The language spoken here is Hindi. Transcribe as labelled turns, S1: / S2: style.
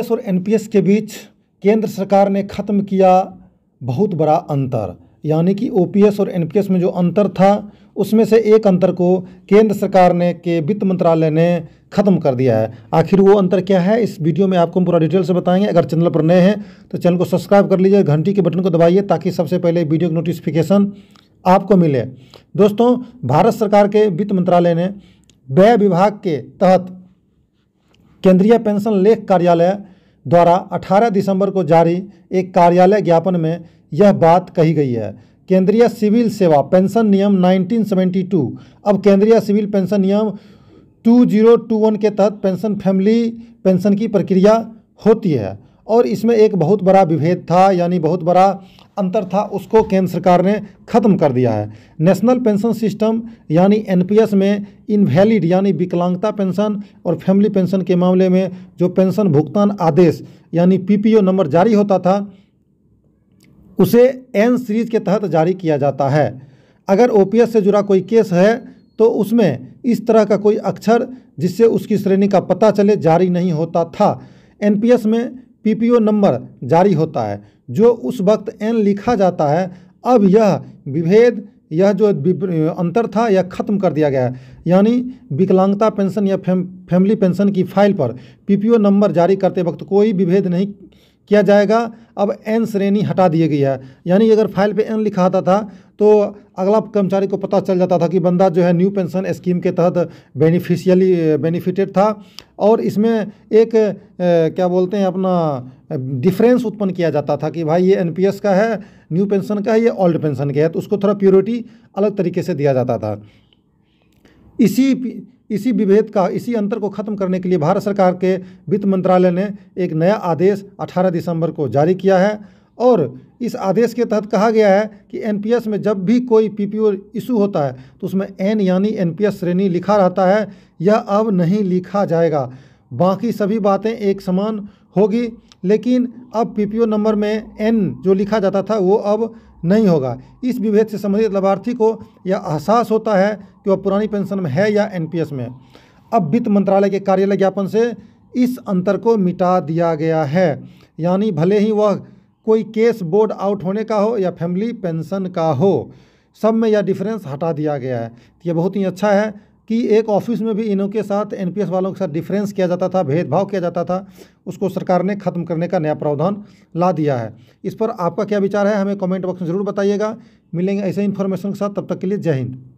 S1: एस और एन के बीच केंद्र सरकार ने ख़त्म किया बहुत बड़ा अंतर यानी कि ओ और एन में जो अंतर था उसमें से एक अंतर को केंद्र सरकार ने के वित्त मंत्रालय ने ख़त्म कर दिया है आखिर वो अंतर क्या है इस वीडियो में आपको हम पूरा डिटेल से बताएंगे अगर चैनल पर नए हैं तो चैनल को सब्सक्राइब कर लीजिए घंटी के बटन को दबाइए ताकि सबसे पहले वीडियो की नोटिफिकेशन आपको मिले दोस्तों भारत सरकार के वित्त मंत्रालय ने व्यय विभाग के तहत केंद्रीय पेंशन लेख कार्यालय द्वारा 18 दिसंबर को जारी एक कार्यालय ज्ञापन में यह बात कही गई है केंद्रीय सिविल सेवा पेंशन नियम 1972 अब केंद्रीय सिविल पेंशन नियम 2021 के तहत पेंशन फैमिली पेंशन की प्रक्रिया होती है और इसमें एक बहुत बड़ा विभेद था यानी बहुत बड़ा अंतर था उसको केंद्र सरकार ने ख़त्म कर दिया है नेशनल पेंशन सिस्टम यानी एनपीएस में इनवैलिड यानी विकलांगता पेंशन और फैमिली पेंशन के मामले में जो पेंशन भुगतान आदेश यानी पीपीओ नंबर जारी होता था उसे एन सीरीज के तहत जारी किया जाता है अगर ओपीएस से जुड़ा कोई केस है तो उसमें इस तरह का कोई अक्षर जिससे उसकी श्रेणी का पता चले जारी नहीं होता था एन में पीपीओ नंबर जारी होता है जो उस वक्त एन लिखा जाता है अब यह विभेद यह जो अंतर था यह खत्म कर दिया गया है यानी विकलांगता पेंशन या फैम फैमिली पेंशन की फाइल पर पीपीओ नंबर जारी करते वक्त कोई विभेद नहीं किया जाएगा अब एन श्रेणी हटा दी गई है यानी अगर फाइल पे एन लिखा आता था तो अगला कर्मचारी को पता चल जाता था कि बंदा जो है न्यू पेंशन स्कीम के तहत बेनिफिशियली बेनिफिटेड था और इसमें एक ए, क्या बोलते हैं अपना डिफरेंस उत्पन्न किया जाता था कि भाई ये एनपीएस का है न्यू पेंशन का है ये ओल्ड पेंशन का है तो उसको थोड़ा प्योरिटी अलग तरीके से दिया जाता था इसी इसी विभेद का इसी अंतर को खत्म करने के लिए भारत सरकार के वित्त मंत्रालय ने एक नया आदेश 18 दिसंबर को जारी किया है और इस आदेश के तहत कहा गया है कि एनपीएस में जब भी कोई पीपीओ इशू होता है तो उसमें एन यानी एनपीएस श्रेणी लिखा रहता है यह अब नहीं लिखा जाएगा बाकी सभी बातें एक समान होगी लेकिन अब पीपीओ नंबर में एन जो लिखा जाता था वो अब नहीं होगा इस विभेद से संबंधित लाभार्थी को यह एहसास होता है कि वह पुरानी पेंशन में है या एनपीएस में अब वित्त मंत्रालय के कार्यालय ज्ञापन से इस अंतर को मिटा दिया गया है यानी भले ही वह कोई केस बोर्ड आउट होने का हो या फैमिली पेंशन का हो सब में यह डिफरेंस हटा दिया गया है तो यह बहुत ही अच्छा है कि एक ऑफिस में भी इनों के साथ एनपीएस वालों के साथ डिफरेंस किया जाता था भेदभाव किया जाता था उसको सरकार ने ख़त्म करने का नया प्रावधान ला दिया है इस पर आपका क्या विचार है हमें कमेंट बॉक्स में ज़रूर बताइएगा मिलेंगे ऐसे इन्फॉर्मेशन के साथ तब तक के लिए जय हिंद